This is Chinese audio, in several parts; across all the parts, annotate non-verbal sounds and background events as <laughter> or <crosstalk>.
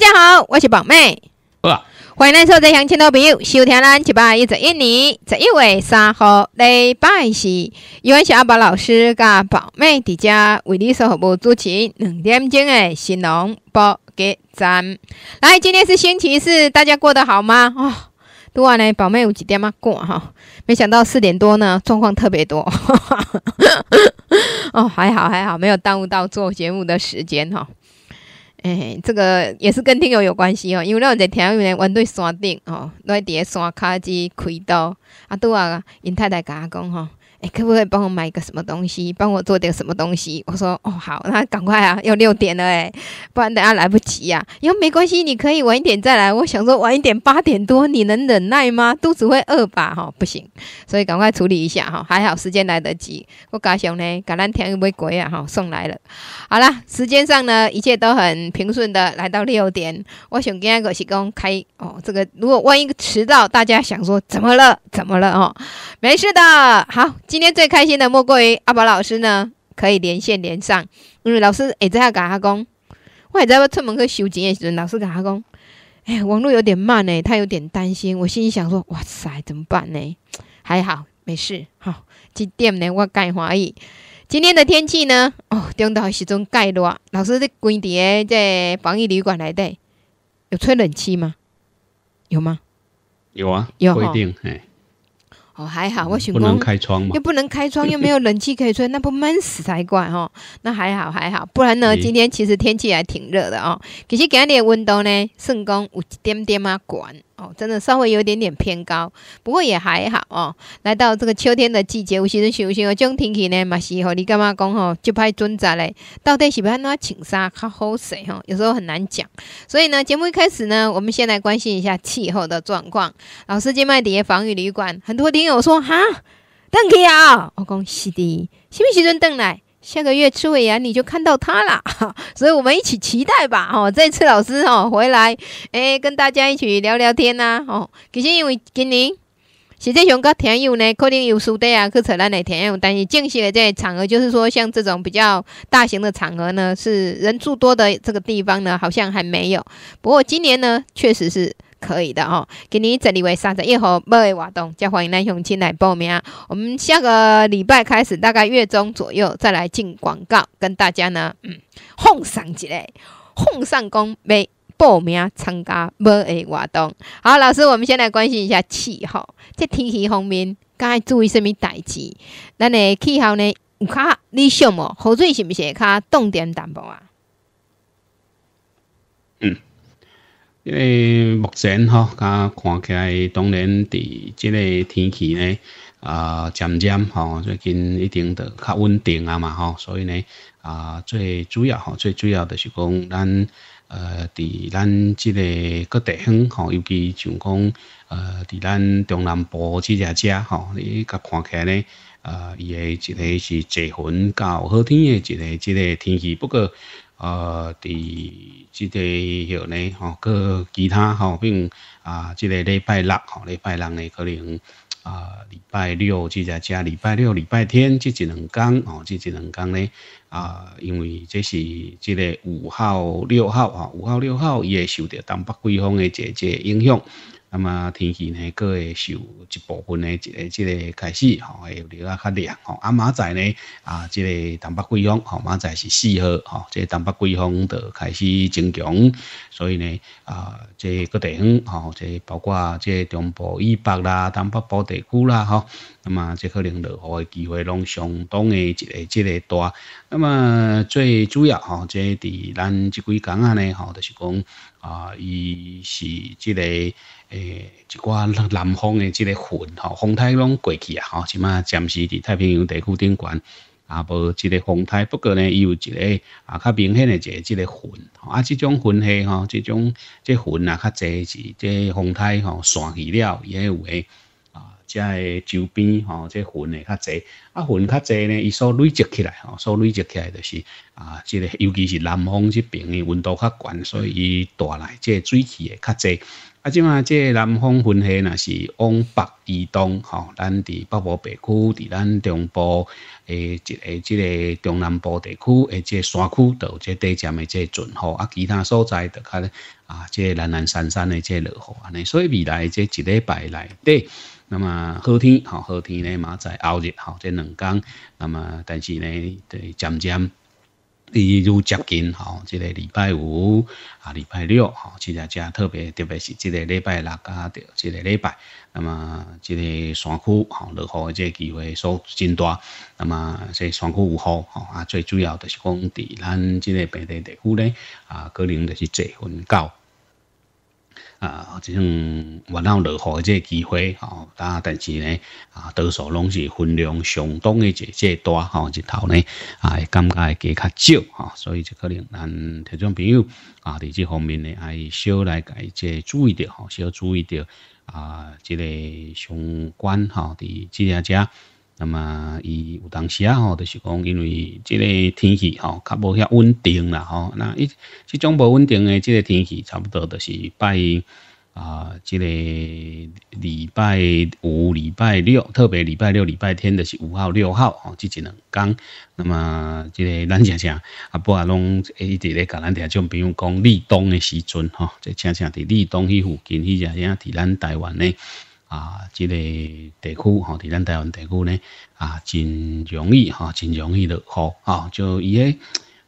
大家好，我是宝妹，欢迎来到收音机的朋友收听咱七百一十一年十一月三号礼拜喜，有想阿宝老师噶宝妹在家为你做节目主持，两点钟的新郎不给咱。来，今天是星期四，大家过得好吗？<laughs> 哦，昨晚呢，宝妹有几点吗？过哈，没想到四点多呢，状况特别多，<laughs> 哦，还好还好，没有耽误到做节目的时间哈。诶嘿这个也是跟天有关系哦因为咱有一个天安门的门对山顶吼咱伫咧山骹即开刀啊拄啊因太太甲我讲吼哎，可不可以帮我买个什么东西？帮我做点什么东西？我说哦好，<laughs> 那赶快啊，要六点了哎，不然等下来不及呀。因为没关系，你可以晚一点再来。我想说晚一点八点多，你能忍耐吗？肚子会饿吧？哈，不行，所以赶快处理一下哈。还好时间来得及。我家乡呢，橄榄田又杯鬼啊哈，送来了。好啦，时间上呢，一切都很平顺的来到六点。我想今天我是公开哦，这个如果万一迟到，大家想说怎么了？怎么了？哦，没事的，好。今天最开心的莫过于阿宝老师呢，可以连线连上。因为老师，也这下跟他讲，我还在要出门去收钱的时，老师跟他讲，哎，网络有点慢呢，他有点担心。我心里想说，哇塞，怎么办呢？还好，没事。好，今天呢，我讲华语。今天的天气呢？哦，中岛时钟盖热。老师在关诶在防疫旅馆内底，有吹冷气吗？有吗？有啊，有啊。定。哎。哦，还好，我选光又不能开窗，又没有冷气可以吹，那不闷死才怪哦。那还好还好，不然呢？今天其实天气还挺热的哦。其实今的温度呢，算讲有一点点啊，管。哦，真的稍微有点点偏高，不过也还好哦。来到这个秋天的季节，有时阵想想，哦，这种天气呢，嘛是和你干嘛讲哦，就怕准扎嘞。到底喜欢哪，请杀好好水哦？有时候很难讲。所以呢，节目一开始呢，我们先来关心一下气候的状况。老师进麦底防雨旅馆，很多听友说哈，邓 K 啊，我讲是的，什么时阵邓来？下个月吃尾扬，你就看到他了，<laughs> 所以我们一起期待吧。哦，这次老师哦回来，诶，跟大家一起聊聊天呐。哦，其实因为今年，实际上各田众呢，可能有苏的啊去扯咱的田众，但是正式的这场合，就是说像这种比较大型的场合呢，是人众多的这个地方呢，好像还没有。不过今年呢，确实是。可以的哦。今年十二月三十一号没活动，就欢迎咱乡亲来报名。我们下个礼拜开始，大概月中左右再来进广告，跟大家呢嗯，奉上一个，奉上公没报名参加的活动。好，老师，我们先来关心一下气候，这天气方面，该注意什么代志？咱的气候呢？有较理想无？雨水是不是？会较冻点淡薄啊？因为目前看起来当然伫即个天气呢，啊，渐渐吼，最近一定较稳定啊嘛吼，所以呢，啊，最主要吼，最主要就是讲咱，呃，伫咱即个各地方吼，尤其像讲，呃，伫咱中南部即只遮吼，你甲看起来呢，伊个即个是晴云较好天诶，即个即个天气，不过。呃，伫即个许呢，吼，搁其他吼，并啊，即个礼拜六，吼，礼拜六呢，可能啊，礼拜六只在遮，礼拜六、礼拜天即一两工，吼，即一两工呢，啊，因为这是即个五号、六号，啊，五号、六号伊会受着东北季风的一个影响。那么天气呢，个会受一部分的一个即个开始吼，会有啊较凉吼。啊，明仔呢啊，即个东北季风，吼，明仔是四号吼，即个东北季风就开始增强，所以呢啊，即个各地方吼，即个包括即个中部以北啦，东北部地区啦吼，那么即可能落雨的机会拢相当的一个即个大。那么最主要吼，即伫咱即几工啊呢吼，就是讲啊，伊是即个。诶，一挂南方诶，即个云吼，风台拢过去啊！吼，即码暂时伫太平洋地区顶悬，也无即个风台。不过呢，伊有一个啊较明显诶一个即个云。啊，即种云系吼，即种即云啊较侪是即风台吼散去了，伊也有诶啊，即个周边吼即云诶较侪。啊，云较侪呢，伊所累积起来吼，所累积起来就是啊，即个尤其是南方即边诶温度较悬，所以伊带来即水汽诶较侪。啊，即嘛，即南方云系那是往北移动，哈，咱伫北部地区、伫咱中部、诶，即诶，即个中南部地区，诶，即山区有即地震诶，即阵吼，啊，其他所在就较咧啊，即南南山山诶，即落雨，安尼，所以未来即一礼拜内，底。那么好天，哈，好天咧，马在后日，好，即两公，那么但是咧，对，渐渐。例如接近吼，即个礼拜五啊，礼拜六吼，即个遮特别特别是即个礼拜六啊，着即个礼拜，那么即个山区吼，落雨诶，即个机会所真大，那么个山区有雨吼，啊最主要着是讲伫咱即个本地地区咧啊，可能着是水分高。啊，即种揾到落雨诶即个机会，吼，但系，但是咧，啊，多数拢是分量相当嘅即即大吼，日头咧，啊，感觉会加较少，嗬，所以即可能，咱听众朋友，啊，伫即方面咧，系少来介即注意着吼，少注意着啊，即个相关，嗬，啲啲嘢啫。那么，伊有当时啊吼，就是讲，因为即个天气吼，较无遐稳定啦吼。那伊即种无稳定的即个天气，差不多就是拜啊，即个礼拜五、礼拜六，特别礼拜六、礼拜天，著是五号、六号吼，即一两工。那么，即个咱常常啊，不啊，拢一直咧甲咱常种比如讲立冬的时阵吼，即常常伫立冬迄附近，迄只遐伫咱台湾咧。啊，即个地区吼，在咱台湾地区咧，啊，真容易吼，真容易落雨吼。就伊个，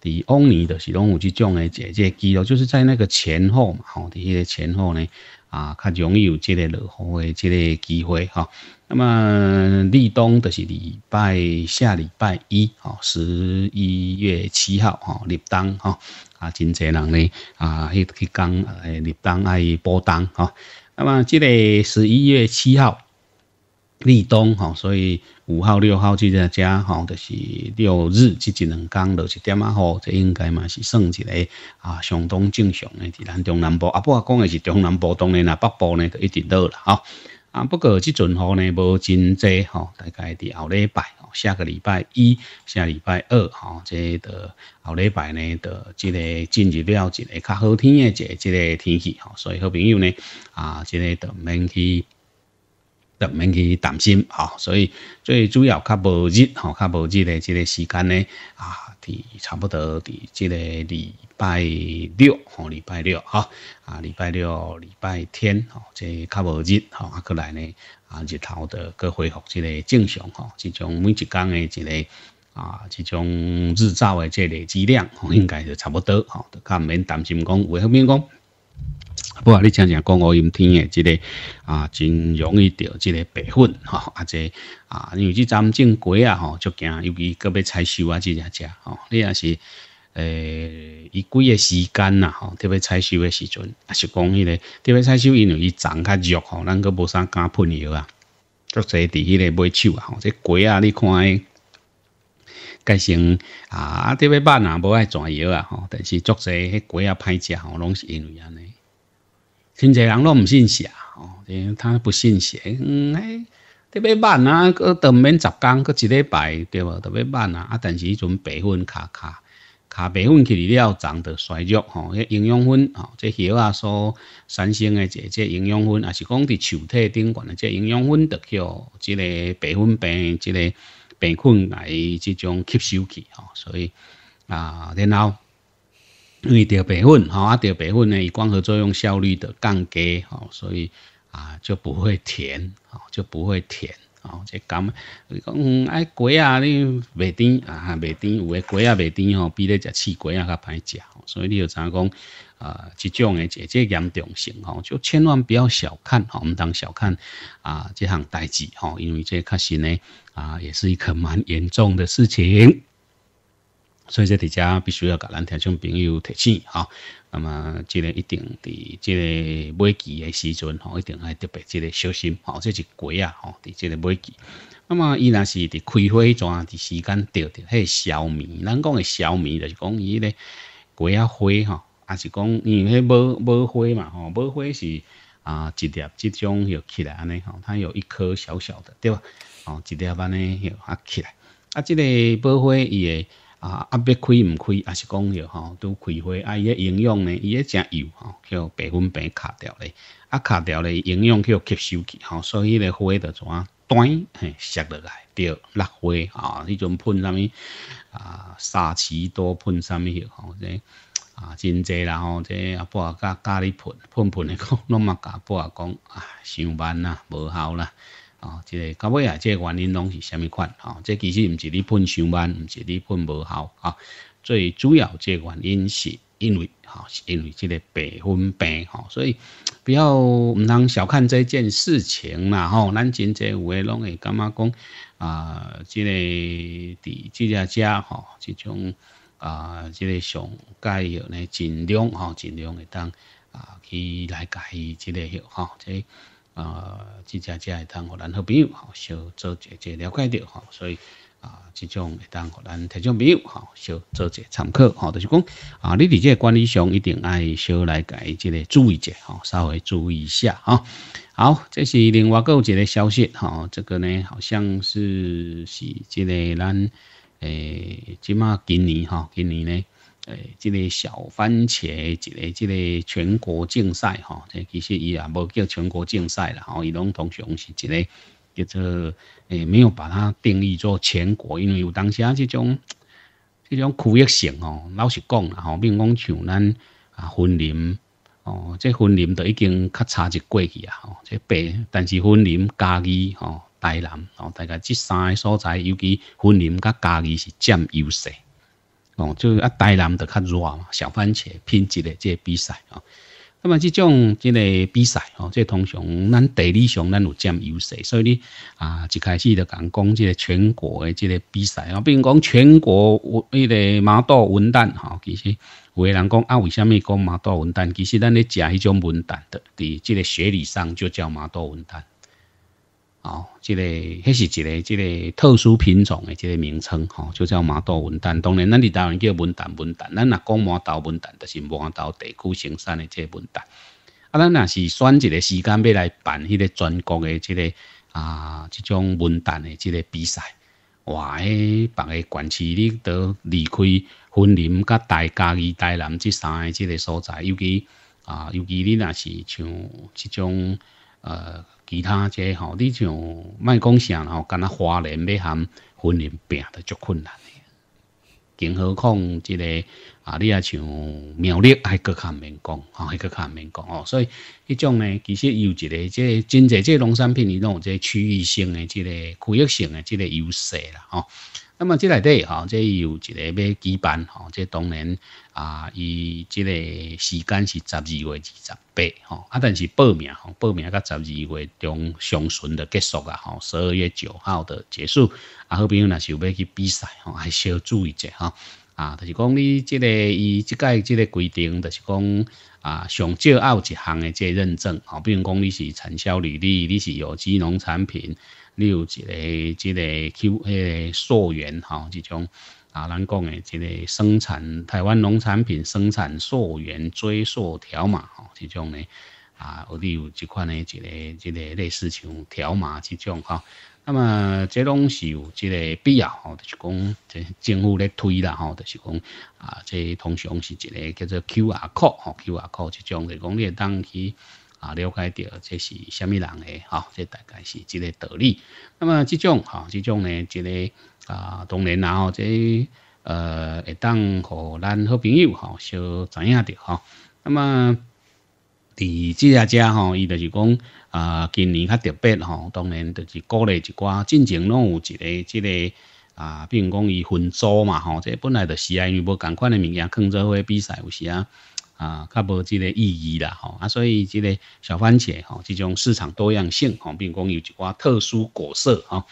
伫往年都是拢有这种诶，即个记录，就是在那个前后嘛吼，伫迄个前后呢，啊，较容易有即个落雨诶，即个机会哈。那么立冬就是礼拜下礼拜一，吼，十一月七号，吼，立冬，哈，啊，真侪人咧，啊，去去讲诶，立冬爱补冬吼。那么即个十一月七号立冬哈，所以五号、六号就在家哈，就是六日即一两天就是点啊吼，这应该嘛是算一个啊，相当正常的。咱中南部，啊，不过讲的是中南部，当然啦，北部呢就一直热啦啊。啊，不过即阵好呢，无真济吼，大概伫后礼拜哦，下个礼拜一、下礼拜二吼，即个后礼拜呢，就即个进入了一个较好天嘅一个即个天气吼，所以好朋友呢，啊，即个就免去，就免去担心啊，所以最主要较无日吼，较无日嘅即个时间呢，啊。伫差不多伫即个礼拜六吼，礼拜六哈啊，礼拜六礼拜天吼，即较无日吼，啊，过来呢啊，日头的佮恢复即个正常吼，即种每一工诶即个啊，即种日照诶即个质量吼，应该就差不多吼，都较毋免担心讲诶，后面讲。无啊！你常常讲乌阴天诶，即个啊，真容易着即个白粉吼，啊即啊，因为即阵种瓜啊吼，足惊尤其搁要采收啊，即只只吼，你也是诶，伊几个时间呐吼，特别采收诶时阵，啊，是讲迄个特别采收，因为伊长较弱吼，咱搁无啥敢喷药啊。足侪伫迄个买手啊吼，即瓜啊，你看，改成啊，特别肉啊，无爱全药啊吼，但是足侪迄鸡啊，歹食吼，拢是因为安尼。真侪人咯，唔信邪哦，他不信邪。嗯，特别慢啊，佫都免十工，佫一礼拜对无？特别慢啊，啊，但是迄阵白粉卡卡卡白粉去了，长得衰弱吼。迄营养粉吼，即叶啊所产生诶一个即营养粉，也是讲伫树体顶面即营养粉得叫即个白粉病，即个病菌来即种吸收去吼，所以啊，然后。因为钓白粉，吼啊钓白粉呢，以光合作用效率的降低，吼，所以啊就不会甜，吼就不会甜，吼这柑，讲哎果啊你袂甜啊，袂甜，有的果啊袂甜吼，比你食刺果啊较歹食，所以你要怎讲啊？这种的这这严重性吼，就千万不要小看，吼毋当小看啊这项代志，吼，因为这确实呢啊也是一个蛮严重的事情。所以，这大家必须要甲咱听众朋友提醒哈。那么，即个一定的，这个买期的时阵，吼，一定爱特别这个小心，吼，即是鸡啊，吼，这个买期。那么，伊若是伫开会转，伫时间着迄个消灭。咱讲的消灭，就是讲伊咧鸡啊火，吼，也是讲因为嘿无宝嘛，吼，无花是啊，一粒这种又起来安尼吼，它有一颗小小的，对吧？哦，一粒安尼又啊起来，啊，这个宝花伊会啊，啊，要开毋开，也是讲迄吼，拄开花啊。伊个营养呢，伊个正油吼，叫白粉白卡掉咧，啊，卡掉咧，营养去吸收去吼，所以个花着怎啊短嘿，摔落来着，落花啊。迄阵喷啥物啊？沙奇多喷啥物迄吼？这啊，真济啦吼。这阿啊，甲甲你喷喷喷的讲，拢嘛阿啊，讲啊，上班啦，无效啦。啊，即个到尾啊，即个原因拢是虾米款？啊，即其实唔是你喷伤慢，唔是你喷无效啊。最主要，即个原因是因为，哈，是因为即个白粉病，哈，所以不要唔通小看这件事情啦，吼。咱真侪有诶，拢会感觉讲啊，即个伫即只家，吼，即种啊，即个上介药呢，尽量，吼，尽量会当啊去来解即个药，哈，即。啊，即只只会当互咱好朋友，小做解，即了解着吼，所以啊，即种会当互咱听众朋友，吼，小做者参考，吼，就是讲啊，你伫这管理上一定爱小来改即个注意一下，吼，稍微注意一下，哈。好，这是另外有一个消息，哈，这个呢好像是是即个咱诶，即马今年，哈，今年呢。诶，即个小番茄，一个即个全国竞赛，吼，即其实伊也无叫全国竞赛啦，吼，伊拢通常是一个叫做诶，没有把它定义做全国，因为有当时啊，即种即种区域性吼，老实讲啦，吼，比讲像咱啊，分林哦，即分林都已经较差一过去啊，吼，即白，但是分林、家己吼、台南，吼，大概即三个所在，尤其分林甲家己是占优势。哦，就啊台南的较热嘛，小番茄品质的这比赛啊，那么这种这个比赛哦，这通常咱地理上咱有占优势，所以你啊一开始就讲讲这全国的这个比赛啊，比如讲全国那个马豆文旦哈，其实有的人讲啊为什么讲马豆文旦，其实咱咧食迄种文旦的，伫这个学理上就叫马豆文旦。哦，这个，迄是一个，这个特殊品种的这个名称，吼，就叫马豆文旦。当然，咱台湾叫文旦文旦，咱若讲马豆文旦，就是马豆地区生产的这个文旦。啊，咱若是选一个时间要来办迄个全国的这个啊，这种文旦的这个比赛，哇，诶，别个县市你都离开森林、甲大家益、大南这三个这个所在，尤其啊，尤其你若是像这种呃。其他即吼，你像卖讲享吼，敢若华人要含婚姻拼都足困难的，更何况即个啊，你啊像苗栗还佫较免讲，吼还佫较免讲吼。所以迄种呢，其实有一个即真济即农产品伊拢有这区域性诶，即个区域性诶，即个优势啦，吼。那么即系啲，哈，有一个要举办，哈，即当然，啊，伊即个时间是十二月二十八，哈，啊，但是报名，报名到十二月中上旬的结束啊，十二月九号的结束，啊，好朋友，是有要去比赛，哈，系需要注意一下。啊，就是讲你即个伊即届即个规定，就是讲，啊，上少有一项的这系认证，啊，比如讲你是产销履历，你是有机农产品。有一个即个 Q 诶溯源吼，这种啊咱讲诶即个生产台湾农产品生产溯源追溯条码吼，这种呢啊，有有这款诶一个即个类似像条码这种吼，那么这种是有即个必要吼，就是讲政府咧推啦吼，就是讲啊，即通常是一个叫做 QR Code 吼，QR Code 这种是讲你当去。啊，了解着，这是虾米人诶？哈，这大概是即个道理。那么这种，哈，这种呢，即个啊，当然，然后这呃，会当互咱好朋友，哈，小知影着，哈。那么，伫即家家，吼，伊就是讲，啊，今年较特别，吼，当然就是鼓励一寡进前拢有一个，即个啊，比如讲伊分组嘛，吼，这本来就是因为无同款诶，物件，肯做伙比赛有时啊。啊，较无即个意义啦，吼啊，所以即个小番茄，吼，即种市场多样性，吼，并讲有一寡特殊果色，吼。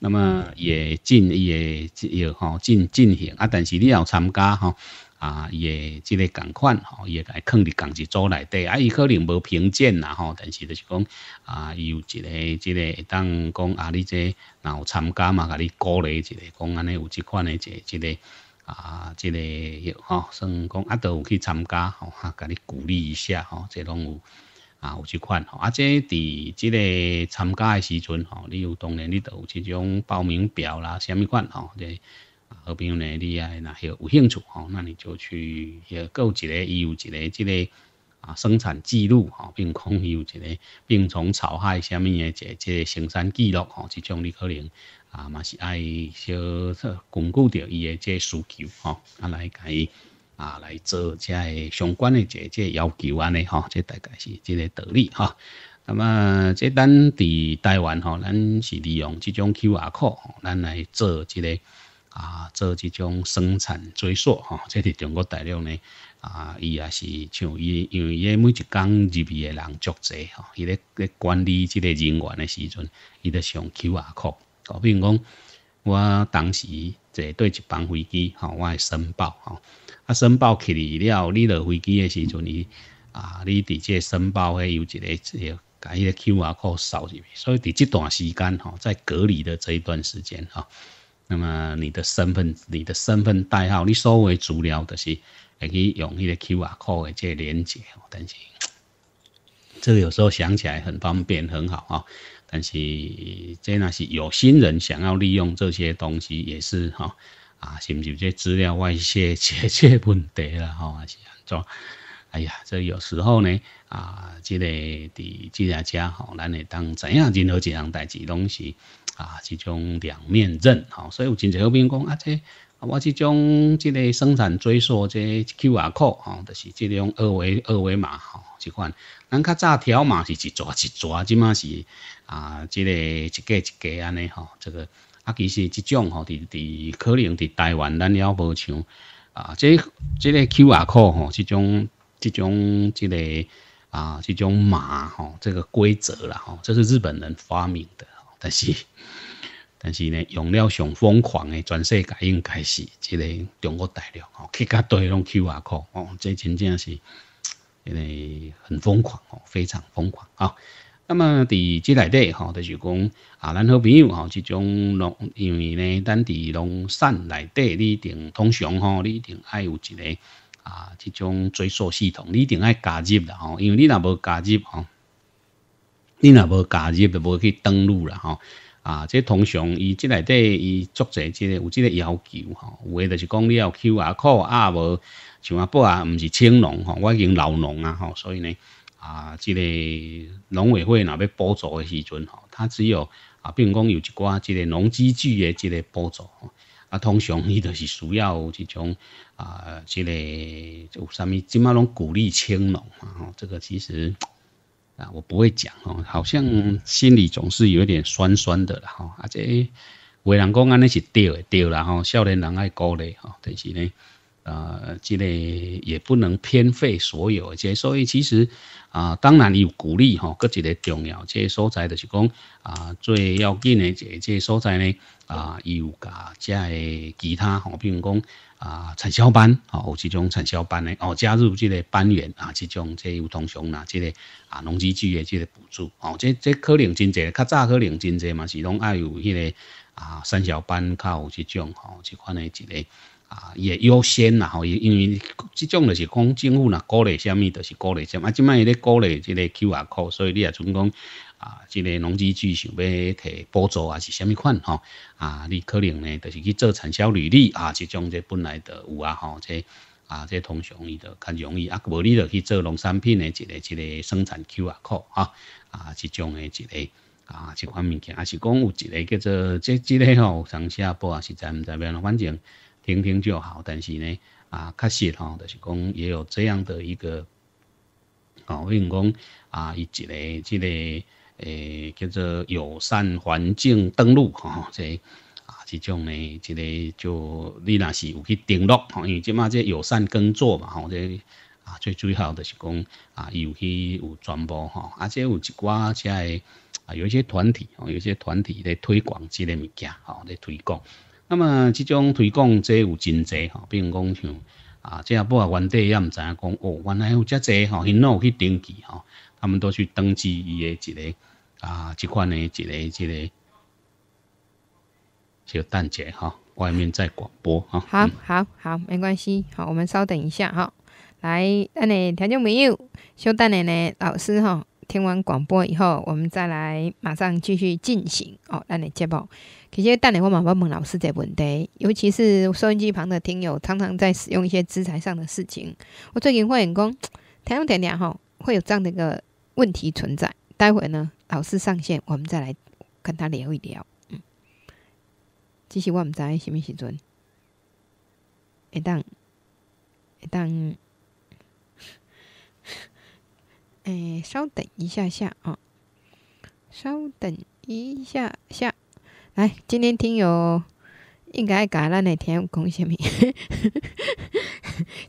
那么也进，也即个，吼，进进行，啊，但是你要参加，吼，啊，也即个共款，吼，也该坑伫共一组内底啊，伊可能无评鉴啦，吼，但是就是讲，啊，伊有一个，即个会当讲啊，你这若有参加嘛，甲你鼓励一个，讲安尼有即款的，即即个。啊，即个吼，算讲啊，都有去参加吼，吓，甲你鼓励一下吼，即拢有啊，有即款吼，啊，即伫即个参加诶时阵吼，你有当然你都有即种报名表啦，虾米款吼，即，好朋友呢，你啊若许有兴趣吼，那你就去许购一个，伊有一个即个啊生产记录吼，并伊有一个病虫草害虾米诶，即即生产记录吼，即种你可能。啊，嘛是爱小巩固着伊诶即需求吼，啊来甲伊啊来做即个相关个即即要求安尼吼，即大概是即个道理吼。那么即咱伫台湾吼，咱是利用即种 Q R code，咱来做即个啊做即种生产追溯吼。即伫中国大陆呢啊，伊也是像伊，因为伊诶每一工入去诶人足济吼，伊咧咧管理即个人员诶时阵，伊在上 Q R code。比如讲，我当时坐对一班飞机，吼，我申报，吼，啊，申报去了，你落飞机的时阵，你啊，你伫这申报诶有一个这个，甲迄个 Q R code 扫入去，所以伫这段时间，吼，在隔离的这一段时间，哈，那么你的身份，你的身份代号，你有微资料都是会去用迄个 Q R 码诶这连接，但是 <tsk> 这个有时候想起来很方便，很好啊。但是，这那是有心人想要利用这些东西，也是哈啊，是不是这资料外泄这些 <laughs> 问题啦？哈，还是安怎？哎呀，这有时候呢啊，这个的这家家吼，咱会当怎样任何一项代志，东西啊，这种两面刃哈，所以有真济个员讲啊这。啊，我这种这个生产追溯这 Q R code 吼，就是这种二维二维码吼，这款，咱较早条码是一抓一抓，即嘛是啊，这个一个一个安尼吼，这个啊，其实这种吼，伫伫可能伫台湾咱了无像啊，这这个 Q R code 吼，这种这种这个啊，这种码吼，这个规则啦吼，这是日本人发明的，但是。但是呢，用了上疯狂的全世界应该是一个中国大陆哦，去加多那去 Q 啊吼，哦，这真正是，一个很疯狂哦，非常疯狂啊。那么伫即内底吼，就是讲啊，咱好朋友吼，即种拢因为呢，咱伫拢善内底，你一定通常吼，你一定爱有一个啊，即种追溯系统，你一定爱加入啦吼，因为你若无加入吼，你若无加入就无去登录啦吼。啊，即通常伊即内底伊作者即个有即个要求吼，有诶就是讲你要丘啊、靠啊无像阿伯啊，毋是青龙吼，我已经老农啊吼，所以呢啊，即个农委会若要补助诶时阵吼，他只有啊，比如讲有一寡即个农机具诶即个补助，吼，啊，通常伊就是需要即种啊，即个有啥物即卖拢鼓励青龙吼，这个其实。啊，我不会讲哦，好像心里总是有点酸酸的了哈。啊且为人讲安尼是对的，对了哈，少年人爱鼓励哈，但是呢，呃，这个也不能偏废所有，且所以其实啊，当然有鼓励哈，各一个重要，这所在就是讲啊，最要紧诶即个所在呢。啊，伊有甲遮诶其他，哦，比如讲啊，产销班，哦，有即种产销班诶哦，加入即个班员啊，即种即有通常啦，即个啊，农机具诶，这个补助，哦，这这可能真济，较早可能真济嘛，是拢爱有迄个啊，三小班较有即种吼，即款诶一个。啊，伊也优先啦，吼，也因为即种就是讲政府若鼓励啥物，就是鼓励，啥，啊，即卖咧鼓励即个 code，所以你啊，准讲啊，即个农机具想要摕补助啊，是啥物款吼？啊，你可能呢，就是去做产销履历啊，即种即本来的有啊吼，即啊即通常伊就较容易啊，无你就去做农产品的一个一个生产 Q 啊块啊啊，即种的一个啊，即款物件，也是讲有一个叫做即即个吼上下报啊，实在知在安咯，反正听听就好。但是呢，啊，确实吼，就是讲也有这样的一个啊，为讲啊，伊一个即个。诶叫做友善环境登录吼即啊，即种诶即个就你若是有去登录吼因为即摆即友善耕作嘛吼即诶啊最主要著是讲啊伊有戏有传播吼啊即诶有一寡遮诶啊有一些团体吼有一些团体咧推广即个物件吼咧推广那么即种推广者有真济吼比如讲像啊即若不啊原地也毋知影讲哦原来有遮济吼伊拢有去登记吼他们都去登记伊诶一个啊，这款呢，一个一个就蛋姐哈，外面在广播哈，好好好，没关系，好，我们稍等一下哈。来，那你听众没有，修蛋奶奶老师哈，听完广播以后，我们再来马上继续进行哦。那你接报，其实蛋姐我马上问老师一个问题，尤其是收音机旁的听友，常常在使用一些资材上的事情。我最近会讲，调用听调哈，会有这样的一个问题存在。待会呢？老师上线，我们再来跟他聊一聊。嗯，其实我唔知什物时阵。一当一当，哎，<laughs> 稍等一下下啊，稍等一下下。来，今天听友应该改了听天讲什么？<laughs>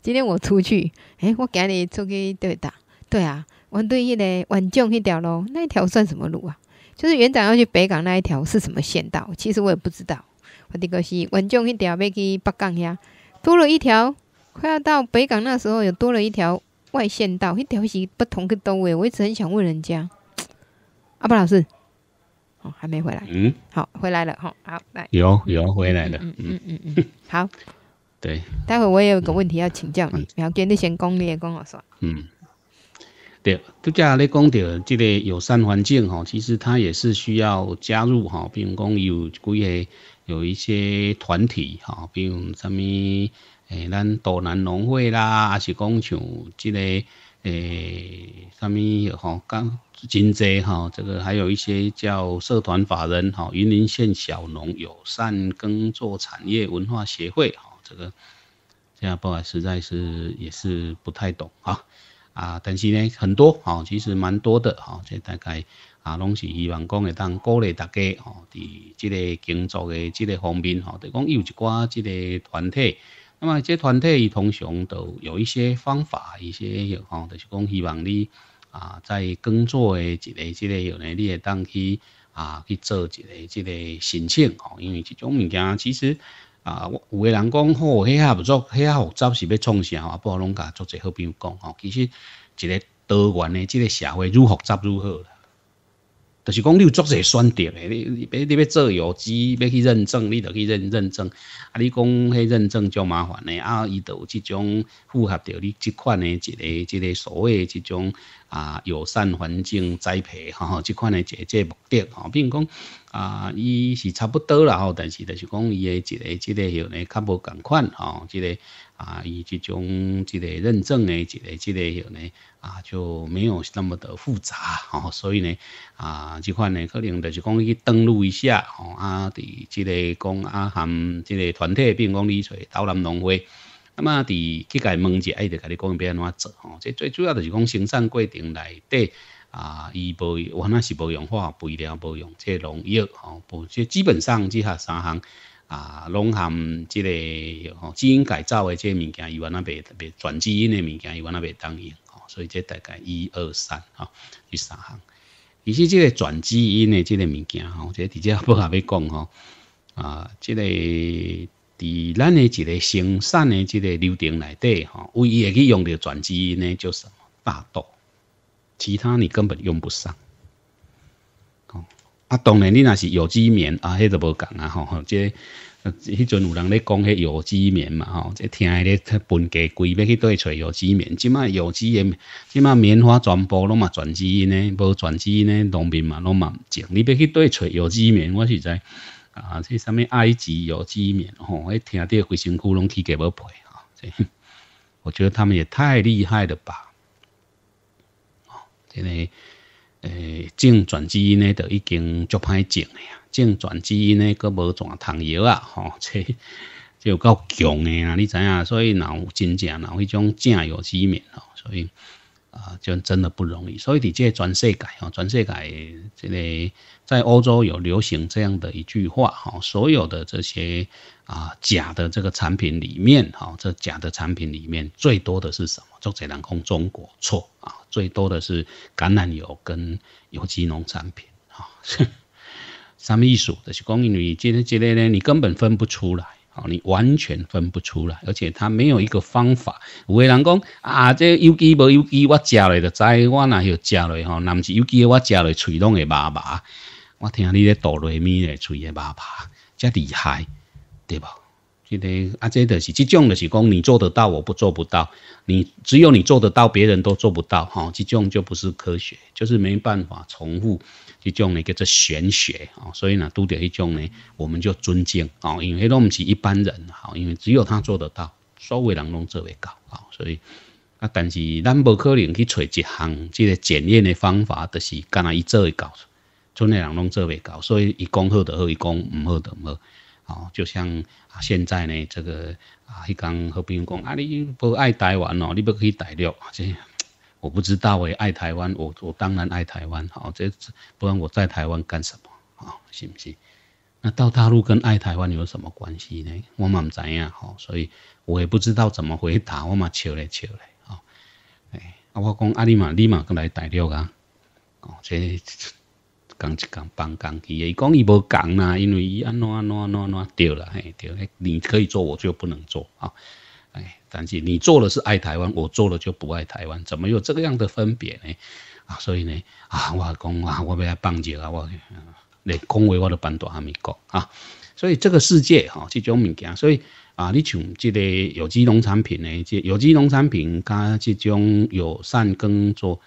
今天我出去，哎，我今日出去对打，对啊。往对迄个往将一条路，那一条算什么路啊？就是园长要去北港那一条是什么县道？其实我也不知道。我的个是往将一条要去北港遐，多了一条，快要到北港那时候又多了一条外县道，迄条是不同个走位。我一直很想问人家阿布老师，哦，还没回来？嗯，好，回来了，哦。好来，有有回来了，嗯嗯嗯嗯，好，对，待会我也有个问题要请教你，要跟先讲，你也跟我说，嗯。就只咧讲到这个友善环境吼，其实它也是需要加入吼，比如讲有几个有一些团体吼，比如什么诶，咱斗南农会啦，还是讲像这个诶，什么吼，刚金泽哈，这个还有一些叫社团法人吼，云林县小农友善耕作产业文化协会吼，这个这样，不过实在是也是不太懂啊。啊，但是呢，很多哈，其实蛮多的哈，这大概啊，拢是希望讲会当鼓励大家哈，伫这个工作的这个方面哈，就讲有一寡这个团体，那么这团体通常都有一些方法，一些吼，就是讲希望你啊，在工作的即个、即个有咧，你会当去啊去做一个、即个申请吼，因为这种物件其实。啊，有诶人讲吼，好，遐合作，遐复杂是要创啥吼？不好，拢甲做者好朋友讲吼。其实，一个多元的即个社会愈复杂愈好啦？就是讲你有足者选择的，你，你你要做有机，要去认证，你著去认认证。啊，你讲迄认证较麻烦的，啊，伊著有即种符合着你即款的，即个，即个所谓即种。啊，友善环境栽培，哈，这款的一个目的，吼，并讲啊，伊是差不多啦，吼，但是就是讲伊诶一个，一个吼呢，较无共款吼，这个啊，伊即种，即个认证诶一个，即个吼呢，啊，就没有那么的复杂，吼，所以呢，啊，即款呢，可能就是讲去登录一下，吼，啊，伫即个讲啊，含即个团体，并讲你去投南农会。啊嘛，伫各界问者，伊就甲你讲，要安怎做吼？即最主要就是讲生产过程内底啊，伊无原来是无用化肥料，无用即农药吼，无即基本上即下三项啊，拢含即个吼、基因改造诶即物件，伊我那别别转基因诶物件，伊原来别当用吼。所以即大概一二三吼，即三项。其实即个转基因诶即个物件吼，即直接不甲要讲吼，啊，即个。伫咱诶一个生产诶一个流程内底吼，唯一会去用着转基因诶叫什么大豆，其他你根本用不上。哦，啊，当然你若是有机棉啊，迄个无共啊吼，即迄阵有人咧讲迄有机棉嘛吼，即听咧分家贵，要去对找有机棉。即卖有机诶，即卖棉花全部拢嘛转基因咧，无转基因咧农民嘛拢嘛唔种，你要去对找有机棉，我是知。啊，这什么埃及有机棉吼，哎，听滴回声窟拢听 gebo 啊，这我觉得他们也太厉害了吧！哦，这个诶，正转基因呢都已经足歹种了呀，正转基因呢搁无转糖药啊，吼，这就够强的啊，你知影？所以若有真正那迄种正有机棉哦，所以。啊，就真的不容易。所以你借转税改啊，转税改，这个在欧洲有流行这样的一句话哈。所有的这些啊假的这个产品里面哈，这假的产品里面最多的是什么？做者南空中国错啊，最多的是橄榄油跟有机农产品啊。<laughs> 什么艺术这是工艺，你今天今天呢，你根本分不出来。你完全分不出来，而且他没有一个方法。有的人讲啊，这有机无有机，我吃了的知，我那又吃了哈，不是有机我吃了吹拢会麻麻，我听你咧哆来咪咧吹会麻麻，这厉害，对不？这个啊，这的是这种了是讲你做得到，我不做不到。你只有你做得到，别人都做不到哈。这种就不是科学，就是没办法重复。一种呢叫做玄学啊，所以呢都得一种呢，我们就尊敬啊，因为拢毋是一般人好，因为只有他做得到，所有人拢做袂到好，所以啊，但是咱无可能去找一项即个检验的方法，就是干那伊做会到，村里人拢做袂到，所以伊讲好就好，伊讲唔好就唔好，哦，就像现在呢这个啊，去讲，好比讲啊，你无爱台湾哦，你要去大陆，即。我不知道，我爱台湾，我我当然爱台湾，好，这不然我在台湾干什么？好，是不是？那到大陆跟爱台湾有什么关系呢？我嘛唔知呀，吼，所以我也不知道怎么回答，我嘛笑咧笑咧，吼，哎，啊，我讲阿立嘛立马跟来大陆啊，哦，这讲一讲帮讲具的，伊讲伊无讲啦，因为伊安怎安怎安怎对啦，嘿，对，你可以做我就不能做啊。哎，但是你做的是爱台湾，我做了就不爱台湾，怎么有这个样的分别呢？啊，所以呢，啊，我讲啊，我被他棒解了，我来恭维我的班多哈弥国啊。所以这个世界哈，这种物件，所以啊，你像这个有机农产品呢，这有机农产品加这种友善耕作。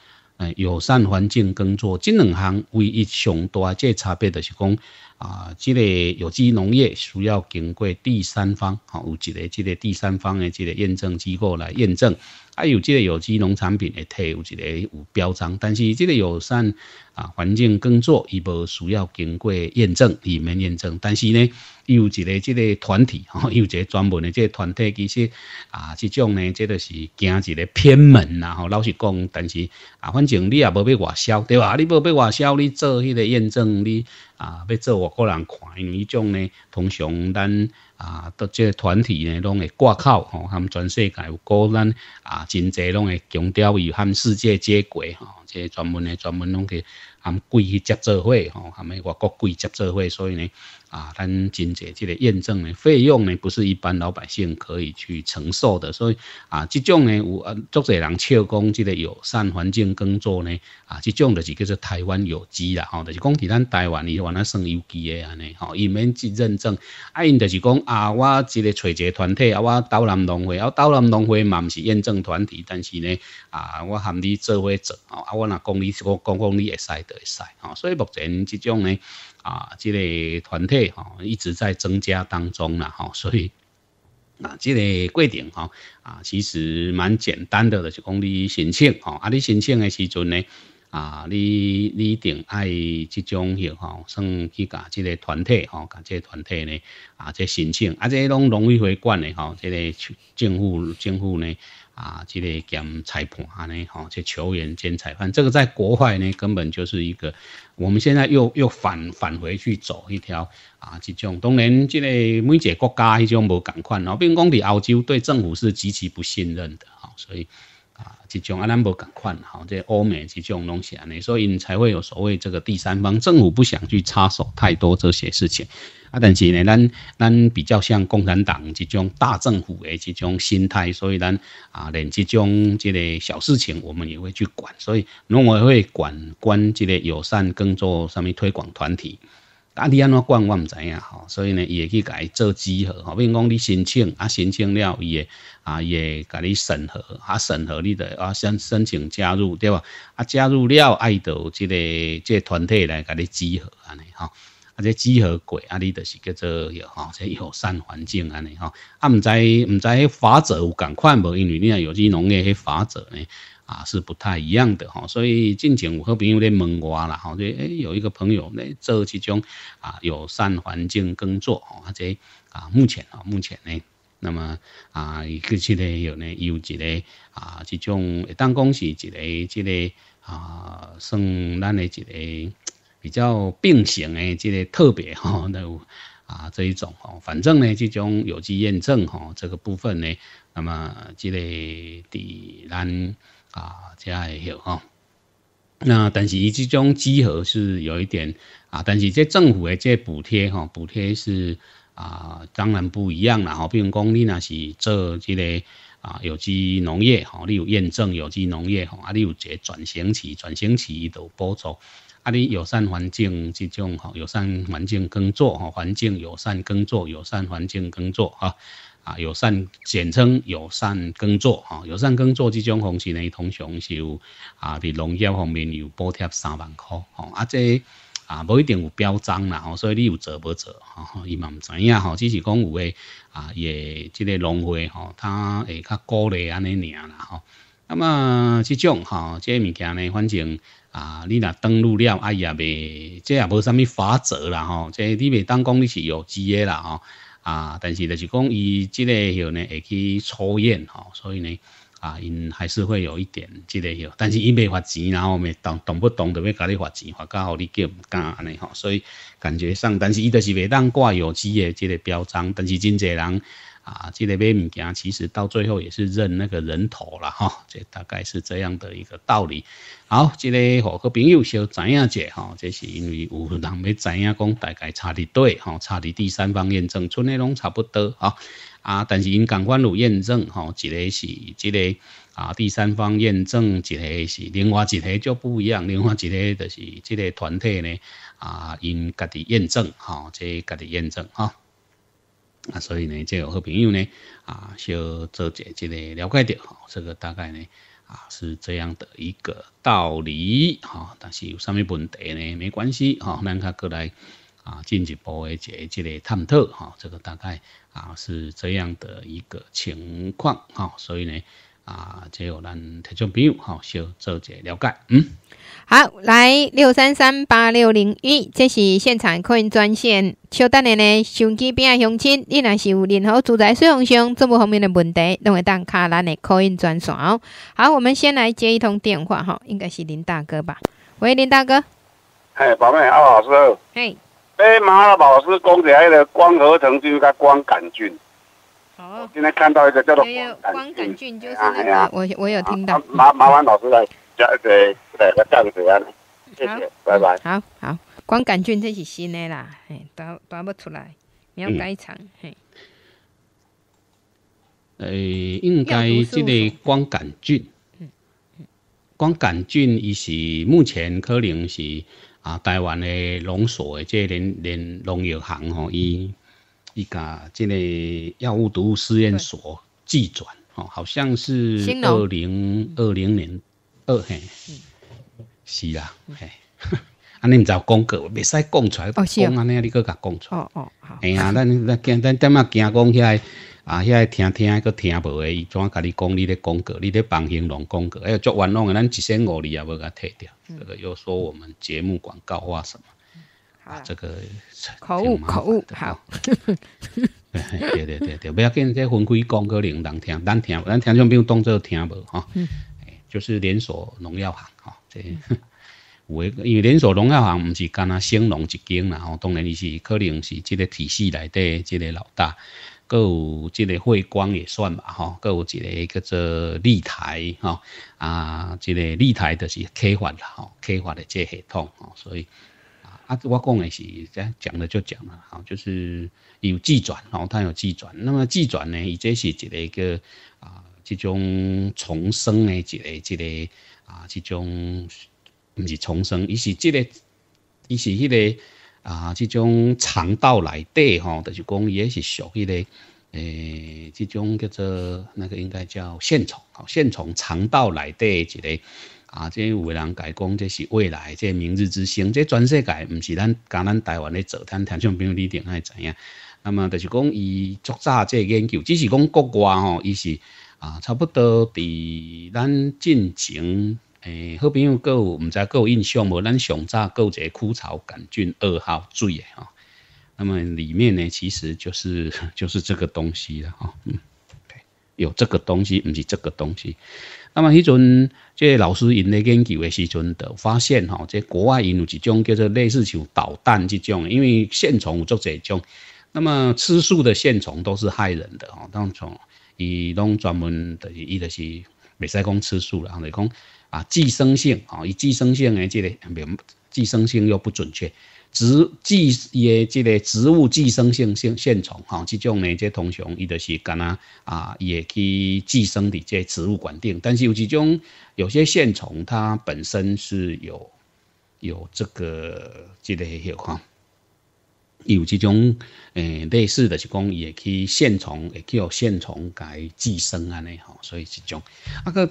友善环境耕作，这两行唯一上大差别就是讲，啊，这个有机农业需要经过第三方，吼，有一个即个第三方的即个验证机构来验证，啊，有这个有机农产品的贴有一个有标章，但是这个友善啊环境耕作，伊无需要经过验证，里面验证，但是呢。有一个即个团体吼，<laughs> 有一个专门的即个团体，其实啊，即种呢，即个是惊一个偏门啦吼。老实讲，但是啊，反正你也无要外销对吧？你无要外销，你做迄个验证，你啊，要做外国人看，伊种呢，通常咱啊，都即个团体呢，拢会挂靠吼，含全世界有个咱啊，真侪拢会强调与含世界接轨吼。诶，专门诶，专门拢去含贵去接做会吼，含诶外国贵接做会，所以呢，啊，咱真济即个验证诶费用呢，不是一般老百姓可以去承受的，所以啊，即种呢，有啊，作者人笑讲即个友善环境耕作呢，啊，即种就是叫做台湾有机啦吼，就是讲伫咱台湾伊有来算有机诶安尼吼，伊免去认证，啊，因就是讲啊，我即个一个团体，啊，我斗南农会，啊，斗南农会嘛，毋是验证团体，但是呢，啊，我含你做伙做，啊，我。我若讲你，我讲讲你会使，就会使吼。所以目前即种呢，啊，这个团体吼一直在增加当中啦吼。所以啊，这个规定吼啊，其实蛮简单的，就是讲你申请吼啊，你申请的时阵呢啊，你你一定爱即种许吼，算去甲即个团体吼，甲即个团体呢啊，再申请啊，这拢容易会管的吼，这个政府政府呢。啊，这个兼裁判安尼吼，这球员兼裁判，这个在国外呢根本就是一个，我们现在又又返返回去走一条啊这种，当然这个每只国家迄种无敢看哦，后并讲你澳洲对政府是极其不信任的吼，所以。啊，这种啊，咱无敢款好，这欧美这种东西啊，所以才会有所谓这个第三方政府不想去插手太多这些事情啊。但是呢，咱咱比较像共产党这种大政府的这种心态，所以咱啊连这种这类小事情我们也会去管。所以农委会管关这类友善耕作上面推广团体。啊，你安怎管我毋知影吼，所以呢，伊会去甲伊做集合吼，比如讲你申请，啊，申请了，伊会啊，伊会甲你审核，啊，审核你的啊申申请加入对吧？啊，加入了爱有即个即个团体来甲你集合安尼吼，啊这集合过，啊，你就是叫做有吼这友善环境安尼吼，啊，毋知毋知迄法者有共款无，因为你若有机农业迄法者呢。啊，是不太一样的哈，所以近前我和朋友咧问我啦，吼，就诶有一个朋友咧做这种啊友善环境耕作，吼，或者啊目前啊目前咧，那么啊，个即个有咧有机个啊，即种，当讲是一个即个啊，算咱诶一个比较并行诶这个特别吼，有啊这一种吼，反正咧即种有机验证吼，这个部分咧，那么即个伫咱。啊，这也有哈，那但是以这种集合是有一点啊，但是这政府的这补贴哈，补贴是啊，当然不一样啦哈。比如讲你那是做这个啊有机农业哈，你有验证有机农业哈，啊你有在转型期，转型期都补助，啊你友善环境这种哈，友善环境耕作哈，环境友善耕作，友善环境耕作哈。啊，友善简称友善耕作啊，友善耕作即种，方式呢，通常是有啊，伫农业方面有补贴三万块吼，啊，这啊，无一定有表彰啦吼，所以你有做无做吼，伊嘛毋知影吼，只是讲有诶啊，也即个农会吼，他会较鼓励安尼尔啦吼。那么即种吼，即物件呢，反正啊，你若登录了，哎呀，未，即也无啥物法则啦吼，即你未当讲你是有机诶啦吼。啊，但是就是讲，伊这个哟呢会去抽验吼，所以呢，啊，因还是会有一点这个哟，但是伊未发钱，然后未动动不动就要给你发钱，发到互你叫毋敢安尼吼，所以感觉上，但是伊就是未当挂有机的这个标章，但是真侪人啊，这个买物件其实到最后也是认那个人头了哈，这大概是这样的一个道理。好，这个我和朋友小知影者吼，这是因为有人要知影，讲大概差伫多，吼，差伫第三方验证，村内拢差不多，哈，啊，但是因感官有验证，吼，一个是这个啊，第三方验证，一个是另外一个就不一样，另外一个就是即个团体呢，啊，因家己验证，哈，这家己验证，哈，啊，所以呢，这个好朋友呢，啊，小做者下这个了解掉，哈，这个大概呢。啊，是这样的一个道理哈，但是有啥咪问题呢？没关系哈，咱他过来啊，进一步诶，解这个探讨哈，这个大概啊是这样的一个情况哈，所以呢啊，只有咱听众朋友哈，稍做一了解，嗯。好，来六三三八六零一，这是现场客运专线。稍等下呢，手机边的乡亲，你若是有任何住宅使用上这么方面的问题，都会当卡咱的客运专线哦。好，我们先来接一通电话哈，应该是林大哥吧？喂，林大哥。嘿，宝贝，阿老师。嘿。被马老宝是供起来的光合成就是它光杆菌。哦。今天看到一个叫做光杆菌，就是那个我我有听到。麻麻烦老师来加一个。对，我这样子啊，谢谢，拜拜。好好，光杆菌这是新的啦，哎，拔拔不出来，你冇解长，嘿。诶，应该即个光杆菌，嗯嗯，光杆菌伊是目前可能是啊，台湾的农所的即连连农业行吼，伊伊甲即个药物毒物试验所寄转哦，好像是二零二零年二嘿。是啦，哎，<laughs> 安尼知有广告，未使讲出，来，讲安尼，你甲讲出。哦哦好。哎呀，咱咱惊，咱点啊惊讲遐。来，啊，遐听听佮听无诶，伊怎甲你讲，你咧广告，你咧帮兴隆广告，哎做完拢咱一剩五里也无甲退掉。这个又说我们节目广告啊什么，啊，这个口误，口误，好。<laughs> 对对对对，不要见在分归广告领人听，咱听咱听就不用当做听无哈。嗯。就是连锁农药行。对，<laughs> 有诶，因为连锁农药行唔是干那兴农一间啦吼，当然伊是可能是即个体系内底即个老大，佮有即个汇光也算吧吼，佮有即个叫做立台吼，啊，即个立台就是开发啦吼，开发的这个系统吼，所以啊，我讲的是，这讲了就讲了，好，就是有寄转，然后它有寄转，那么寄转呢，伊这是即个一个。即种重生的，一个，一个啊，即种毋是重生，伊是即个，伊是迄个啊，即种肠道内底吼，就是讲伊也是属于个诶，即种叫做那个应该叫线虫，线虫肠道内底一个啊，即有个人讲这是未来，即明日之星，即全世界毋是咱，甲咱台湾咧做，滩听众朋友，你定爱知影。那么就是讲伊作早即研究，只是讲国外吼，伊是。啊，差不多，伫咱进前，诶，好朋友，有毋知各有印象无？咱上早有一个枯草杆菌二号罪诶，哦，那么里面呢，其实就是 <laughs> 就是这个东西了，哦，嗯，对，有这个东西，唔是这个东西。那么迄阵，即老师因咧研究诶时阵，就发现，吼，即国外因有一种叫做类似像导弹这种，因为线虫做这种，那么吃素的线虫都是害人的，哦，当种。伊拢专门就是，伊就是未使讲吃素啦，就是讲啊，寄生性啊，伊寄生性的即个，寄生性又不准确，植寄伊诶即个植物寄生性性线虫哈，这种呢，即通常伊就是干呐啊，伊会去寄生即个植物管定，但是有几种有些线虫，它本身是有有这个即、个迄、号哈。有这种诶类似的是讲，也会去线虫，会叫线虫来寄生啊，呢吼，所以这种，啊个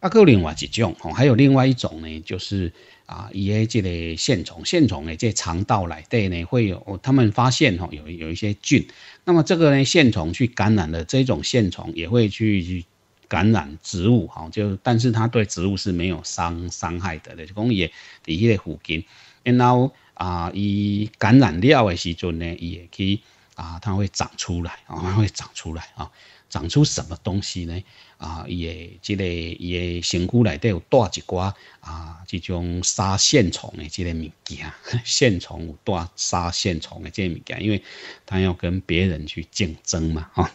啊个另外一种吼，还有另外一种呢，就是啊，伊诶这个线虫，线虫诶在肠道内底呢，会有他们发现吼，有有一些菌，那么这个呢，线虫去感染了这种线虫，也会去感染植物，吼，就但是它对植物是没有伤伤害的，就讲也伫迄个附近。然后啊，伊感染了的时阵呢，伊会去啊，它会长出来啊，会长出来啊，长出什么东西呢？啊，伊的这个伊的身躯内底有带一挂啊，这种杀线虫的这个物件，<laughs> 线虫有带杀线虫的这个物件，因为它要跟别人去竞争嘛，哈。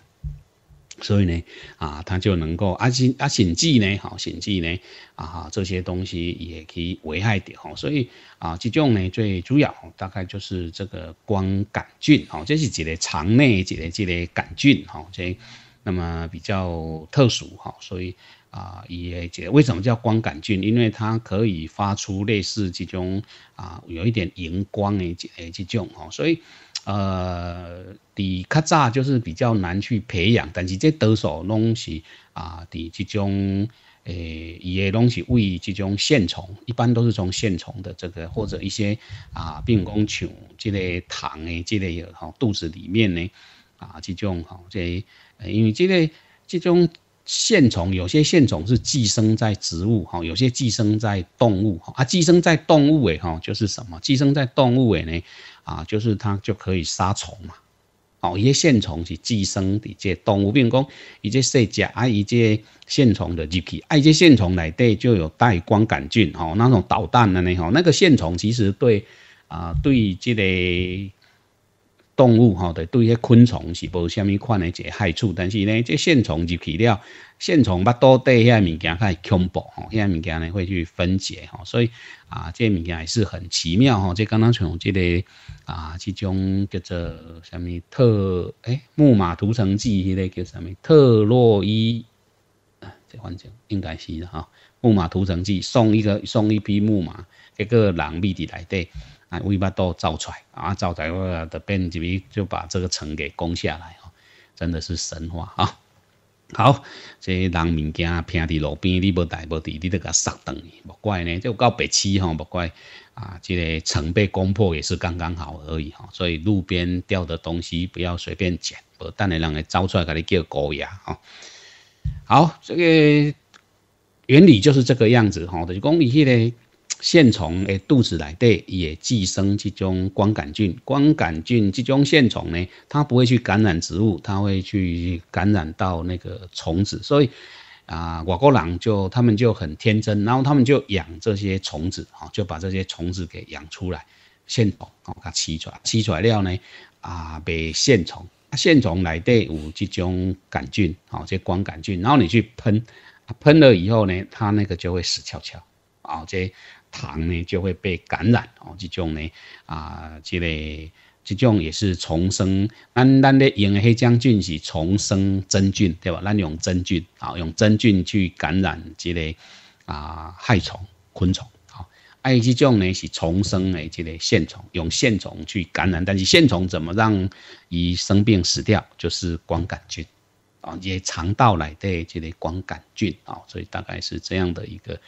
所以呢，啊，他就能够啊甚啊甚至呢，好，甚至呢，啊哈这些东西也可以危害着，所以啊，这种呢最主要大概就是这个光杆菌，哈，这是几类肠内几类几类杆菌，哈，这那么比较特殊，哈，所以啊也这为什么叫光杆菌？因为它可以发出类似这种啊有一点荧光的几类这种，哈，所以。呃，的卡渣就是比较难去培养，但是这得手拢是啊，的这种诶，伊个拢是为这种线虫，一般都是从线虫的这个或者一些啊病工球这类糖诶，这类吼肚子里面呢啊，这种吼这，因为这类这种线虫，有些线虫是寄生在植物吼，有些寄生在动物吼啊，寄生在动物诶吼，就是什么？寄生在动物诶呢？啊，就是它就可以杀虫嘛。哦，一些线虫是寄生的，这动物，病如讲，一些细甲啊，一些线虫的，啊，一些线虫内底就有带光杆菌，哦，那种导弹的呢，吼，那个线虫其实对啊，对这个。动物吼，对对，迄昆虫是无虾米款诶一个害处，但是呢，即线虫入去了，线虫巴肚底遐物件较会恐怖吼，遐物件呢会去分解吼，所以啊，即物件也是很奇妙吼。即刚刚从即个啊，即种叫做虾米特诶，木马屠城记迄个叫虾米特洛伊啊，即换种应该是的哈，木马屠城记送一个送一批木马，结果人秘伫内底。啊，尾巴都招出来啊，招出来，的变一边就把这个城给攻下来哦，真的是神话啊！好，这人物件撇伫路边，你不带不提，你都给杀断去。莫怪呢，就到白痴吼，莫怪啊，这个城被攻破也是刚刚好而已哈。所以路边掉的东西不要随便捡，无然你人会走出来给你叫狗牙啊！好，这个原理就是这个样子哈，是讲进去嘞。线虫诶肚子内底也寄生这种光杆菌。光杆菌这种线虫呢，它不会去感染植物，它会去感染到那个虫子。所以啊，瓦哥狼就他们就很天真，然后他们就养这些虫子啊，就把这些虫子给养出来。线虫啊，它吸出来，吸出来料呢啊，被线虫。线虫来底有这种杆菌啊，这光杆菌。然后你去喷，喷了以后呢，它那个就会死翘翘啊，这。糖呢就会被感染哦，这种呢啊，这类这种也是重生。咱咱咧用的黑将军是重生真菌对吧？咱用真菌啊，用真菌去感染这类啊害虫昆虫啊。还有这种呢是重生的这类线虫，用线虫去感染。但是线虫怎么让伊生病死掉？就是光杆菌啊，一些肠道来的这类光杆菌啊，所以大概是这样的一个。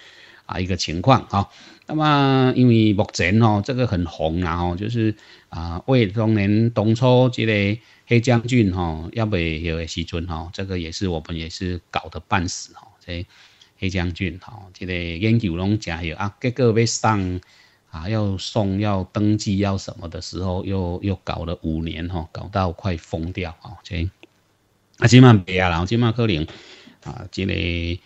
啊，一个情况啊。那么因为目前哦，这个很红，啊，哦就是啊，为当年当初这个黑将军哈，要被有的时阵哈，这个也是我们也是搞得半死哈，这黑将军哈，这个研究拢加有啊，各个被上啊，要送要登记要什么的时候，又又搞了五年哈，搞到快疯掉啊，这啊，今晚别啊，然后起可能啊，这个。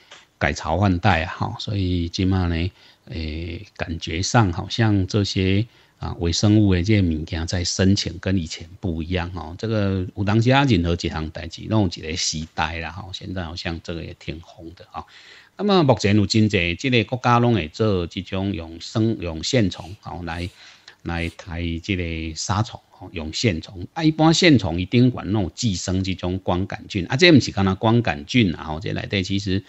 改朝换代啊，哈，所以即马呢，诶，感觉上好像这些啊微生物诶，这些物件在申请跟以前不一样吼。这个有当时啊，任何一项代志，弄一即个时代啦，吼。现在好像这个也挺红的哈。那么目前有真侪即个国家拢会做即种用生用线虫吼来来抬即个杀虫吼，用线虫啊，一般线虫一定管种寄生即种光杆菌啊，即毋是讲啊光杆菌啊，吼，即内底其实。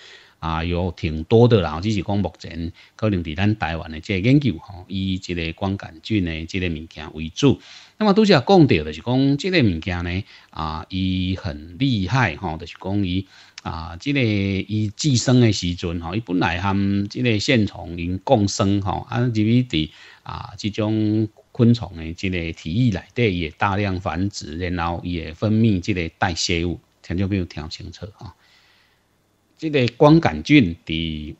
啊，有挺多的啦，只是讲目前可能伫咱台湾的这研究吼，以这个光杆菌的这个物件为主。那么都是讲到，就是讲这个物件呢，啊，伊很厉害吼，就是讲伊啊，这个伊寄生的时阵吼，伊本来含这个线虫因共生吼，啊，入去伫啊这种昆虫的这个体液内底也大量繁殖，然后也分泌这个代谢物，听就朋友听清楚啊。即个光杆菌伫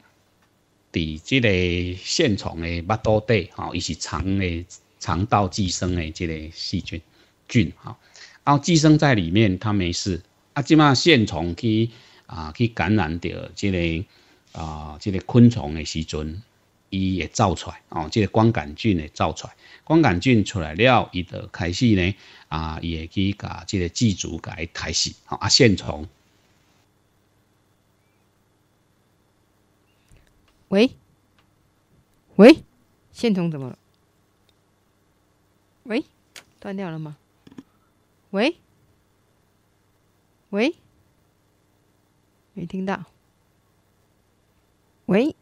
伫即个线虫诶巴肚底吼，伊是肠诶肠道寄生诶即个细菌菌吼，啊，寄生在里面它没事，啊，即嘛线虫去啊去感染着即个啊即个昆虫诶时阵，伊会造出来哦，即个光杆菌会造出来，光杆菌出来了，伊就开始呢啊，伊会去甲即个寄主甲代谢吼，啊，线虫。喂，喂，线筒怎么了？喂，断掉了吗？喂，喂，没听到。喂，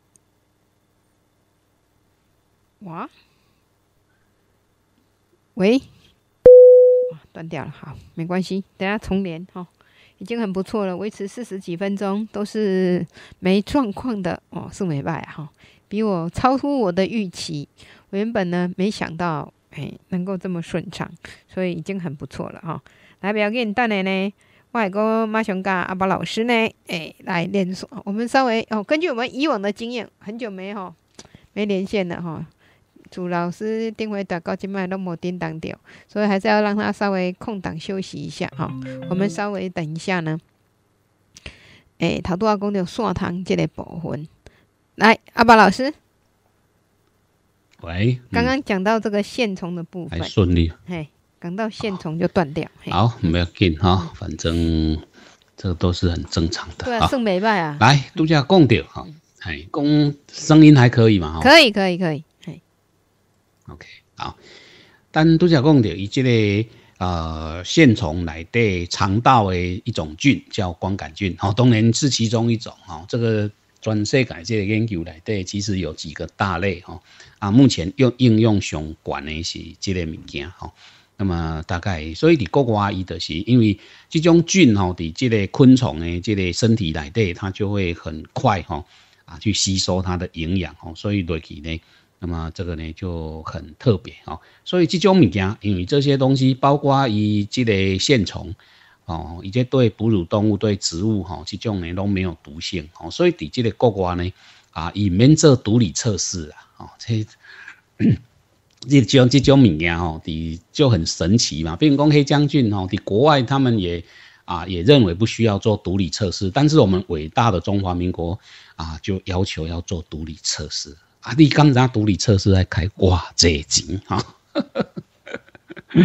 哇，喂，断掉了，好，没关系，等下重连哈。已经很不错了，维持四十几分钟都是没状况的哦，是没败哈，比我超乎我的预期。原本呢，没想到哎能够这么顺畅，所以已经很不错了哈。来，表要跟你等嘞呢，外公马雄嘎阿宝老师呢，哎来连锁。我们稍微哦，根据我们以往的经验，很久没哈没连线了哈。主老师，定位打高进麦都没叮当掉，所以还是要让他稍微空档休息一下哈。我们稍微等一下呢。诶，头拄阿公到线糖这个部分，来阿爸老师，喂，刚刚讲到这个线虫的部分顺利，嘿，讲到线虫就断掉，好，没有劲哈，反正这都是很正常的对啊。圣美拜啊，来度假供掉哈，哎，供声音还可以嘛？哈，可以，可以，可以。OK，好。但都才讲到伊这个呃线虫来对肠道的一种菌叫光杆菌，吼，当然是其中一种，吼。这个专设改这研究来对其实有几个大类，吼。啊，目前用应用上管的是这个物件，吼。那么大概所以伫国外，伊就是因为这种菌吼，伫这个昆虫的这个身体内底，它就会很快，吼啊，去吸收它的营养，吼。所以对其呢。那么这个呢就很特别啊，所以这种物件，因为这些东西包括伊这个线虫哦，以及对哺乳动物、对植物哈，这种呢都没有毒性哦，所以伫这个国外呢啊，以免做毒理测试啊，哦，这，<coughs> 这种这种物件哦，你就很神奇嘛。比如讲黑将军哦，的国外他们也啊也认为不需要做毒理测试，但是我们伟大的中华民国啊，就要求要做毒理测试。啊！你刚拿独立测试来开哇，这钱哈？<laughs> 哎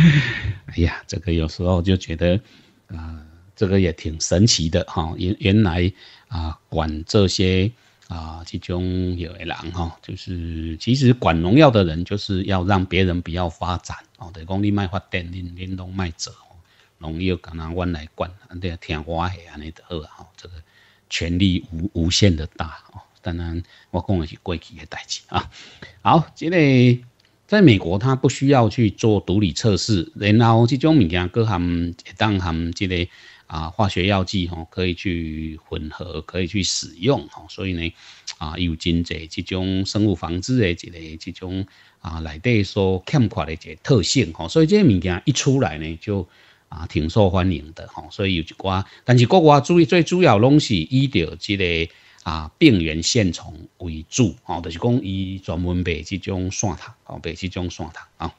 呀，这个有时候就觉得啊，这个也挺神奇的哈。原原来啊，管这些啊，其中有一人哈，就是其实管农药的人，就是要让别人不要发展哦。等于讲你卖发电，你连农卖走，农药又拿哪来管？你的天外黑啊，你的恶哈？这个权力无无限的大哦。当然，我讲的是过去的代志啊。好，这个在美国，他不需要去做毒理测试，然后这种物件各行一当行这个啊化学药剂吼，可以去混合，可以去使用吼。所以呢啊，有真济这种生物防治的即个这种啊，内底所欠缺的个特性吼，所以即物件一出来呢，就啊挺受欢迎的吼。所以有一寡，但是各国注意最主要拢是依照这个。啊，病原线虫为主，哦，就是讲伊专门卖这种线虫，哦，卖这种线虫，啊，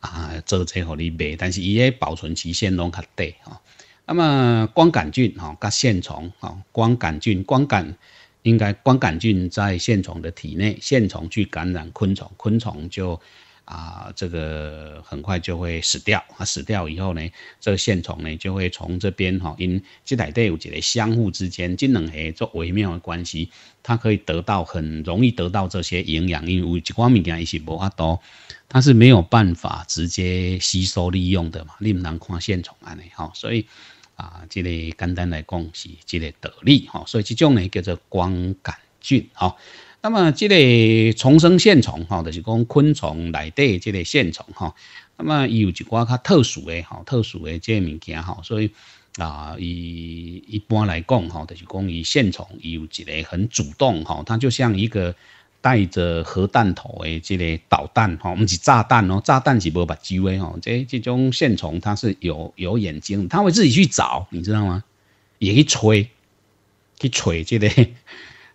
啊，做这互你卖，但是伊个保存期限拢较短，哈。那么光杆菌，哈，甲线虫，哈，光杆菌，光感，应该光杆菌在线虫的体内，线虫去感染昆虫，昆虫就。啊，这个很快就会死掉。啊，死掉以后呢，这个线虫呢就会从这边哈，因这台队伍即个相互之间即种合做微妙的关系，它可以得到很容易得到这些营养，因为一寡物件也是无法多，它是没有办法直接吸收利用的嘛。你不能看线虫安尼，哈，所以啊，即个简单来讲是即个得利，哈，所以即种呢叫做光杆菌，哈。那么，这个重生线虫哈，就是讲昆虫类的这个线虫哈。那么，有一寡较特殊的哈，特殊的这物件哈。所以啊，一一般来讲哈，就是讲伊线虫有一个很主动哈，它就像一个带着核弹头的这个导弹吼，不是炸弹哦，炸弹是无过把机微哈。这这种线虫它是有有眼睛，它会自己去找，你知道吗？也去吹，去吹这个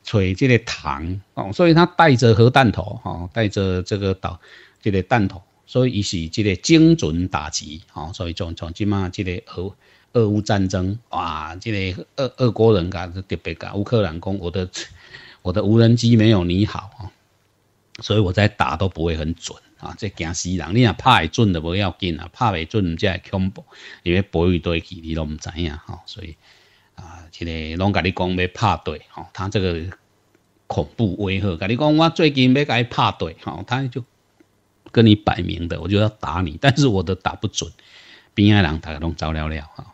找这个糖哦，所以他带着核弹头哈，带着这个导这个弹头，所以伊是这个精准打击哦，所以从从即马这个俄乌俄乌战争哇，这个俄俄国人家特别噶，乌克兰讲我的我的无人机没有你好啊，所以我在打都不会很准啊，这惊死人。你若拍会准就不要紧啊，拍未准你再 c 恐怖，因为波与队距离都唔知影哈，所以。啊，这个拢跟你讲要拍对，哈，他这个恐怖威吓，跟你讲我最近要跟伊打对，哈，他就跟你摆明的，我就要打你，但是我都打不准，边爱大打拢招了了，哈。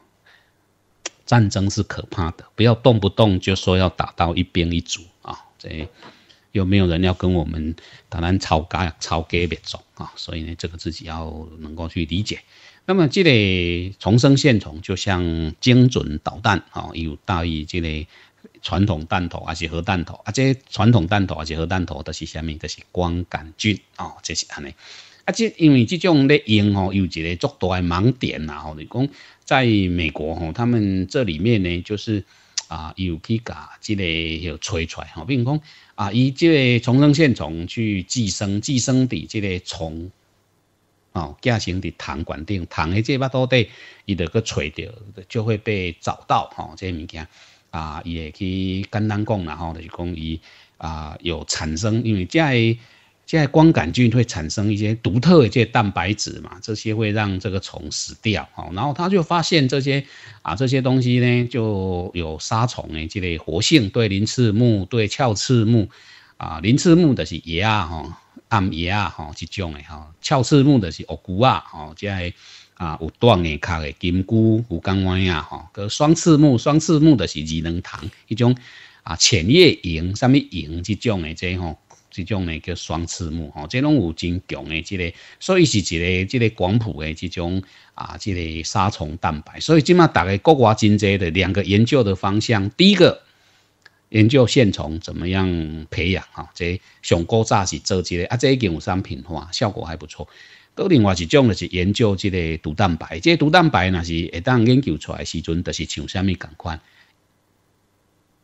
战争是可怕的，不要动不动就说要打到一边一组啊。这有没有人要跟我们打然吵架吵个别种啊？所以呢，这个自己要能够去理解。那么，这个重生线虫就像精准导弹啊，有大于这个传统弹头，还是核弹头啊？即传统弹头还是核弹头？都是下面都是光杆菌啊，这是安尼。啊，这因为这种咧用吼，有一个足大的盲点呐吼。你讲在美国吼，他们这里面呢，就是啊有去 i 这个要吹出来吼，如讲啊以这个重生线虫去寄生，寄生的这个虫。哦，寄生在糖管顶，糖的这巴肚底，伊就去找着，就会被找到。吼，这物件，啊，伊会去简单讲然后来去讲伊啊，有产生，因为在即在光杆菌会产生一些独特的这蛋白质嘛，这些会让这个虫死掉。哦，然后他就发现这些啊，这些东西呢，就有杀虫诶这类活性，对鳞翅目、对鞘翅目啊，鳞翅目的是野啊，吼。暗夜啊，吼，即种诶吼，鞘翅目的是鳄龟啊，吼，即个啊有断诶壳诶金龟，有钢丸啊，吼，个双翅目，双翅目的是二能糖，迄种啊浅叶蝇、啥物蝇即种诶，即吼，即种诶叫双翅目，吼，即种有真强诶，即个，所以是一个即个广谱诶，即种啊，即个杀虫蛋白，所以即嘛大概国外真济的两个研究的方向，第一个。研究线虫怎么样培养？哈，这上古早是做这个啊，这已经有商品化，效果还不错。搁另外一种就是研究这个毒蛋白，这毒蛋白那是会当研究出来时阵，就是像虾米共款，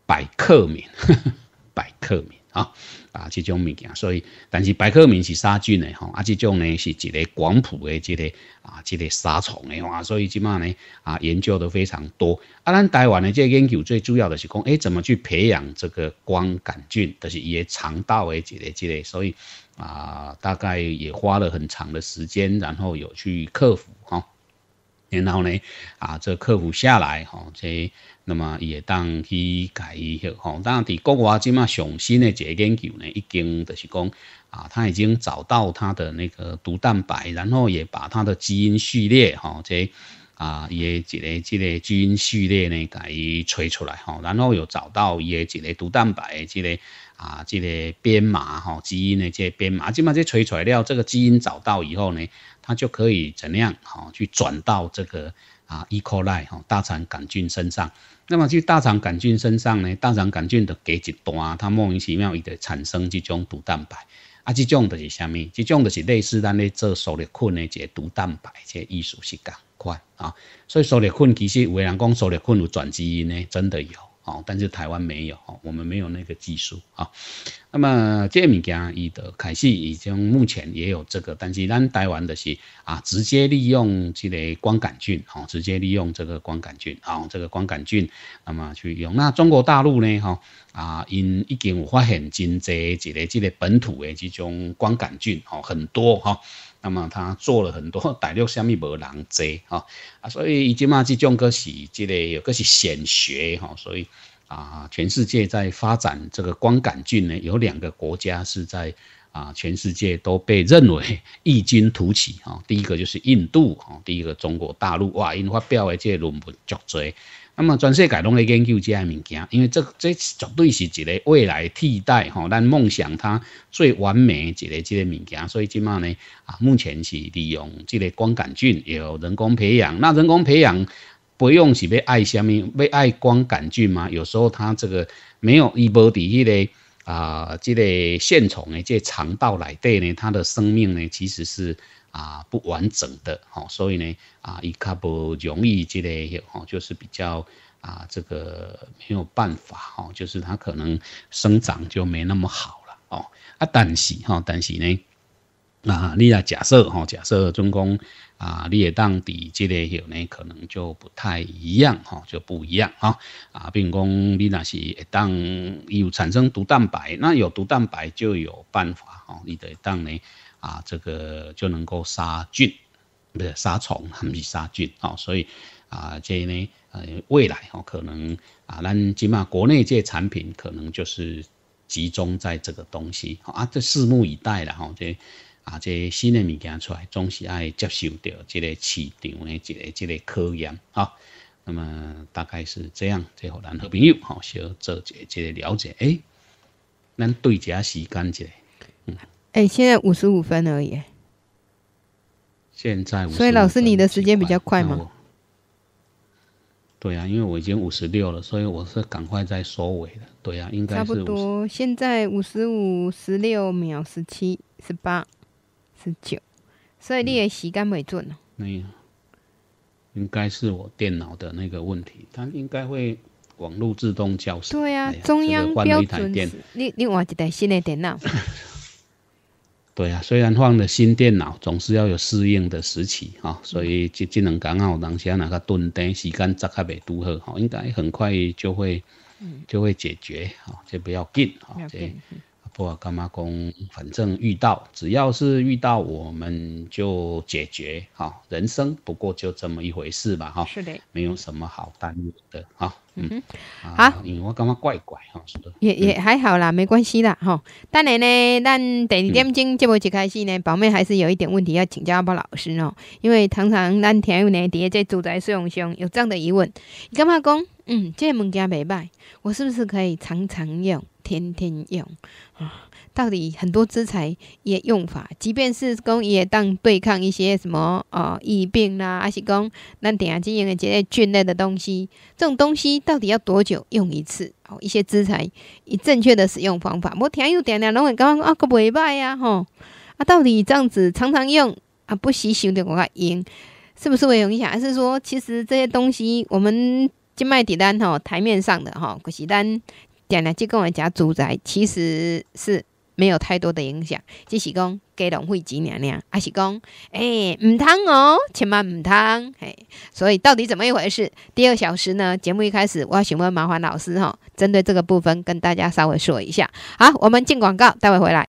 百克明，<laughs> 百克明。啊啊，这种物件，所以，但是白克明是杀菌的吼，啊，这种呢，是一个广谱的即个啊，即个杀虫的哇，所以即嘛呢，啊，研究的非常多，啊，咱台湾呢，即研究最主要的是讲，诶，怎么去培养这个光杆菌，但是的肠道的即个即个，所以啊，大概也花了很长的时间，然后有去克服，哈。然后呢，啊，这克服下来，吼，这那么也当去一去，吼。当然，伫国外即嘛，上新的一个研究呢，已经就是讲啊，他已经找到他的那个毒蛋白，然后也把他的基因序列，吼，这啊，也一个即个基因序列呢，改伊吹出来，吼，然后又找到也一个毒蛋白即个。啊，这个编码哈，基因的这编码，基本上这垂材料，这个基因找到以后呢，它就可以怎样哈，去转到这个啊，Eco e 哈大肠杆菌身上。那么去大肠杆菌身上呢，大肠杆菌的给一段，它莫名其妙伊的产生这种毒蛋白。啊，这种的是啥物？这种的是类似咱咧做苏力菌的这毒蛋白，这意思是感快啊。所以苏力菌其实有人讲苏力菌有转基因呢，真的有。哦，但是台湾没有，我们没有那个技术啊。那么这物件伊的开始已经目前也有这个，但是咱台湾的是啊，直接利用这个光杆菌，哦，直接利用这个光杆菌，哦，这个光杆菌，那么去用。那中国大陆呢，哈啊，因已经发现真侪一类这类本土的这种光杆菌，哦，很多哈。那么他做了很多大陆上面无人做啊啊，所以伊即嘛即种个是即个个是显学哈，所以啊，全世界在发展这个光感菌呢，有两个国家是在啊，全世界都被认为异军突起啊，第一个就是印度啊，第一个中国大陆哇，因发表的这论文巨多。那么，全世界拢咧研究这类物件，因为这这绝对是一个未来替代吼，咱梦想它最完美一个这个物件。所以，即马呢啊，目前是利用这个光杆菌，有人工培养。那人工培养不用是为爱虾米，为爱光杆菌吗？有时候它这个没有医保伫迄个啊，这个线虫的这肠道内底呢，它的生命呢其实是。啊，不完整的，吼，所以呢，啊，伊较不容易这类吼，就是比较啊，这个没有办法，吼，就是它可能生长就没那么好了，哦，啊，但是，哈，但是呢，啊，你来假设，哈，假设中公啊，你也当底这类有呢，可能就不太一样，哈，就不一样，啊，啊，并讲，你那是当有产生毒蛋白，那有毒蛋白就有办法，吼，你得当呢。啊，这个就能够杀菌，不是杀虫，<laughs> 不是杀菌啊。所以啊，这呢，呃，未来哦，可能啊，咱起码国内这产品可能就是集中在这个东西啊。这拭目以待了哈。这啊，这新的物件出来，总是爱接受到这个市场的这个、这个考验啊。那么大概是这样，最后咱好朋友哈，小做一、个了解。诶，咱对下时间这。哎，现在五十五分而已。现在，所以老师，你的时间比较快吗？对啊，因为我已经五十六了，所以我是赶快在收尾了。对啊，应该是差不多。现在五十五、十六秒、十七、十八、十九，所以你的时间没准了。没有，应该是我电脑的那个问题，它应该会网络自动消失。对啊，中央标准你你换一台新的电脑。<laughs> 对啊，虽然换了新电脑，总是要有适应的时期哈，所以这只能讲啊，我当下那个顿顿时间做较袂多好，好应该很快就会就会解决哈，就不要紧哈，对。不，干妈公，反正遇到，只要是遇到，我们就解决哈。人生不过就这么一回事吧，哈。是的。没有什么好担忧的，哈。嗯。好，因为我干妈怪怪哈。也也还好啦，没关系啦，哈。当然呢，但第二点钟节目一开始呢，宝妹还是有一点问题要请教阿宝老师哦。因为常常咱听有呢底下这住宅使用上有这样的疑问，干妈公，嗯，这件物件袂歹，我是不是可以常常用？天天用啊，到底很多资材也用法，即便是公也当对抗一些什么啊疫病啦，还是讲咱底下经营的这些菌类的东西，这种东西到底要多久用一次？哦，一些资材以正确的使用方法，我听有点点拢会讲啊，个袂歹呀，吼啊，到底这样子常常用啊，不时想着我个用，是不是会影响？下？还是说其实这些东西我们经卖底单吼台面上的吼，就是单。娘娘，就跟我讲，住宅其实是没有太多的影响。就是讲，给隆会接娘娘，还是讲诶唔通哦，千万唔通。哎，所以到底怎么一回事？第二小时呢？节目一开始，我要询问麻烦老师哈，针对这个部分，跟大家稍微说一下。好，我们进广告，待会回来。